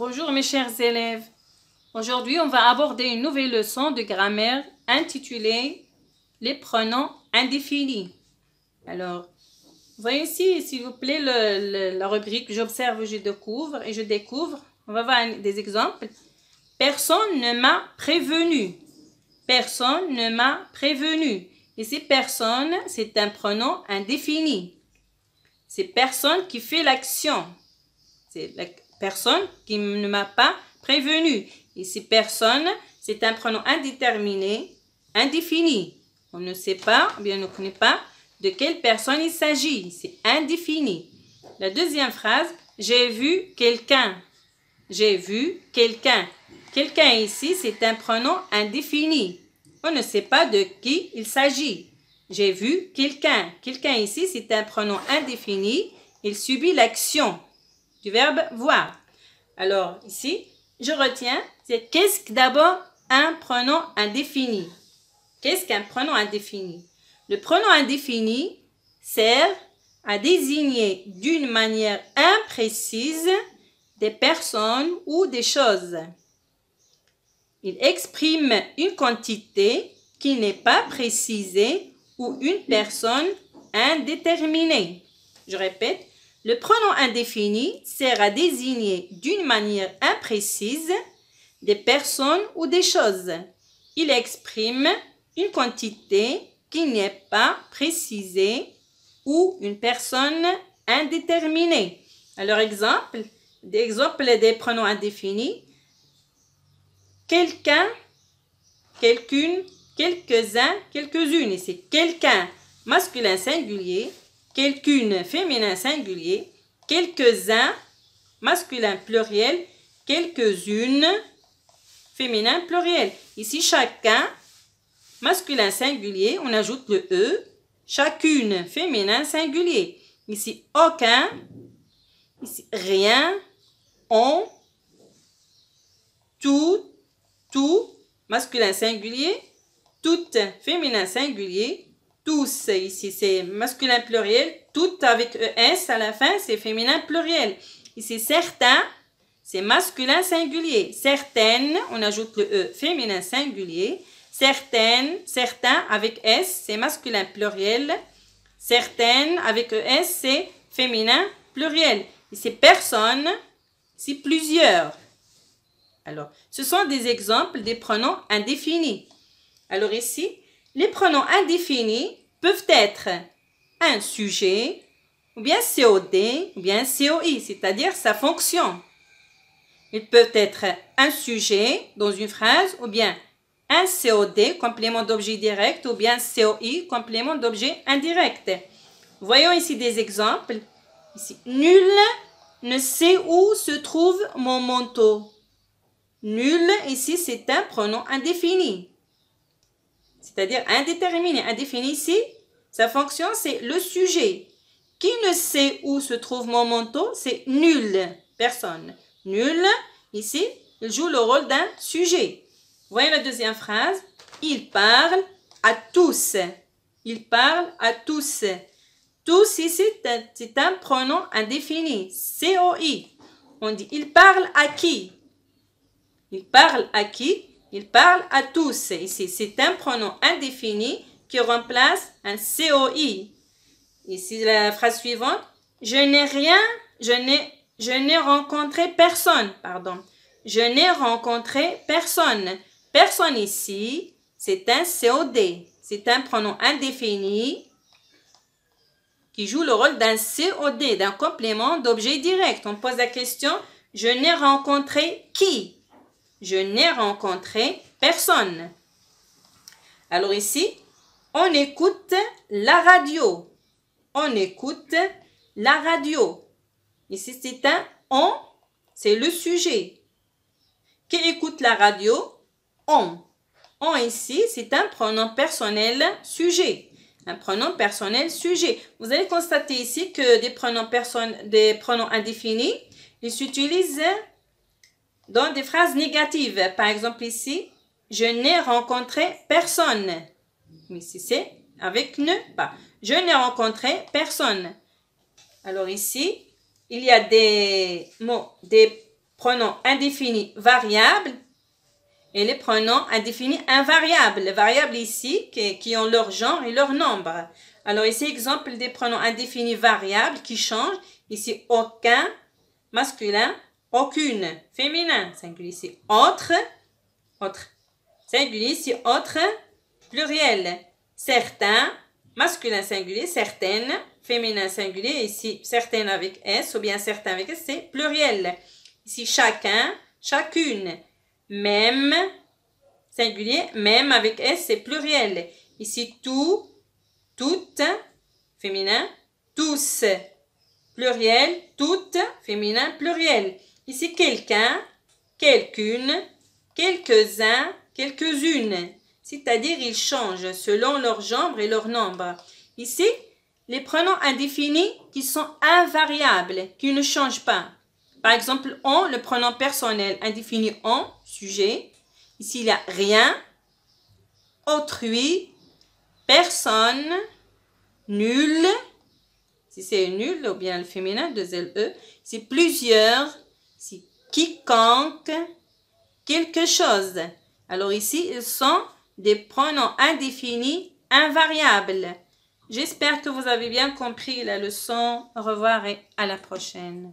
Bonjour mes chers élèves. Aujourd'hui, on va aborder une nouvelle leçon de grammaire intitulée Les pronoms indéfinis. Alors, voyez ici, s'il vous plaît, la rubrique J'observe, je découvre et je découvre. On va voir des exemples. Personne ne m'a prévenu. Personne ne m'a prévenu. Et ces personne, c'est un pronom indéfini. C'est personne qui fait l'action. C'est personne qui ne m'a pas prévenu. Ici, personne, c'est un pronom indéterminé, indéfini. On ne sait pas, bien on ne connaît pas de quelle personne il s'agit. C'est indéfini. La deuxième phrase, j'ai vu quelqu'un. J'ai vu quelqu'un. Quelqu'un ici, c'est un pronom indéfini. On ne sait pas de qui il s'agit. J'ai vu quelqu'un. Quelqu'un ici, c'est un pronom indéfini. Il subit l'action verbe voir. Alors ici, je retiens, c'est qu'est-ce que d'abord un pronom indéfini Qu'est-ce qu'un pronom indéfini Le pronom indéfini sert à désigner d'une manière imprécise des personnes ou des choses. Il exprime une quantité qui n'est pas précisée ou une personne indéterminée. Je répète, le pronom indéfini sert à désigner d'une manière imprécise des personnes ou des choses. Il exprime une quantité qui n'est pas précisée ou une personne indéterminée. Alors exemple, des des pronoms indéfinis. Quelqu'un, quelqu'une, quelques-uns, quelques-unes. Et c'est quelqu'un masculin singulier quelqu'une féminin singulier, quelques-uns masculin pluriel, quelques-unes féminin pluriel. Ici, chacun masculin singulier, on ajoute le E, chacune féminin singulier. Ici, aucun, ici, rien, on, tout, tout, masculin singulier, toute féminin singulier, tous ici, c'est masculin pluriel, toutes avec ES à la fin, c'est féminin pluriel. Ici, certains, c'est masculin singulier. Certaines, on ajoute le E, féminin singulier. Certaines, certains avec S, c'est masculin pluriel. Certaines avec ES, c'est féminin pluriel. Ici, personne, c'est plusieurs. Alors, ce sont des exemples des pronoms indéfinis. Alors ici, les pronoms indéfinis peuvent être un sujet, ou bien COD, ou bien COI, c'est-à-dire sa fonction. Il peut être un sujet dans une phrase, ou bien un COD, complément d'objet direct, ou bien COI, complément d'objet indirect. Voyons ici des exemples. Ici, nul ne sait où se trouve mon manteau. Nul, ici, c'est un pronom indéfini c'est-à-dire indéterminé, indéfini, ici, sa fonction c'est le sujet. Qui ne sait où se trouve mon manteau C'est nul, personne. Nul, ici, il joue le rôle d'un sujet. Voyez la deuxième phrase. Il parle à tous. Il parle à tous. Tous ici, c'est un pronom indéfini. c o On dit il parle à qui Il parle à qui il parle à tous. Ici, c'est un pronom indéfini qui remplace un COI. Ici, la phrase suivante. Je n'ai rien, je n'ai, rencontré personne, pardon. Je n'ai rencontré personne. Personne ici, c'est un COD. C'est un pronom indéfini qui joue le rôle d'un COD, d'un complément d'objet direct. On pose la question, je n'ai rencontré qui je n'ai rencontré personne. Alors ici, on écoute la radio. On écoute la radio. Ici, c'est un on, c'est le sujet. Qui écoute la radio? On. On ici, c'est un pronom personnel sujet. Un pronom personnel sujet. Vous allez constater ici que des pronoms, des pronoms indéfinis, ils s'utilisent dans des phrases négatives, par exemple ici, je n'ai rencontré personne. Mais si c'est avec ne pas. Je n'ai rencontré personne. Alors ici, il y a des mots, des pronoms indéfinis variables et les pronoms indéfinis invariables. Les variables ici qui, qui, ont leur genre et leur nombre. Alors ici, exemple des pronoms indéfinis variables qui changent. Ici, aucun, masculin, aucune. Féminin, singulier, autre. Autre. Singulier, si autre. Pluriel. Certains. Masculin singulier, certaines. Féminin singulier, ici, certaines avec S ou bien certains avec S, c'est pluriel. Ici, chacun, chacune. Même, singulier, même avec S, c'est pluriel. Ici, tout, toutes, féminin, tous. Pluriel, toutes, féminin, pluriel. Ici, quelqu'un, quelqu'une, quelques-uns, quelques-unes. C'est-à-dire, ils changent selon leur genre et leur nombre. Ici, les pronoms indéfinis qui sont invariables, qui ne changent pas. Par exemple, on, le pronom personnel indéfini on, sujet. Ici, il y a rien, autrui, personne, nul. Si c'est nul ou bien le féminin, deux L-E. C'est plusieurs, c'est quiconque, quelque chose. Alors ici, ils sont des pronoms indéfinis, invariables. J'espère que vous avez bien compris la leçon. Au revoir et à la prochaine.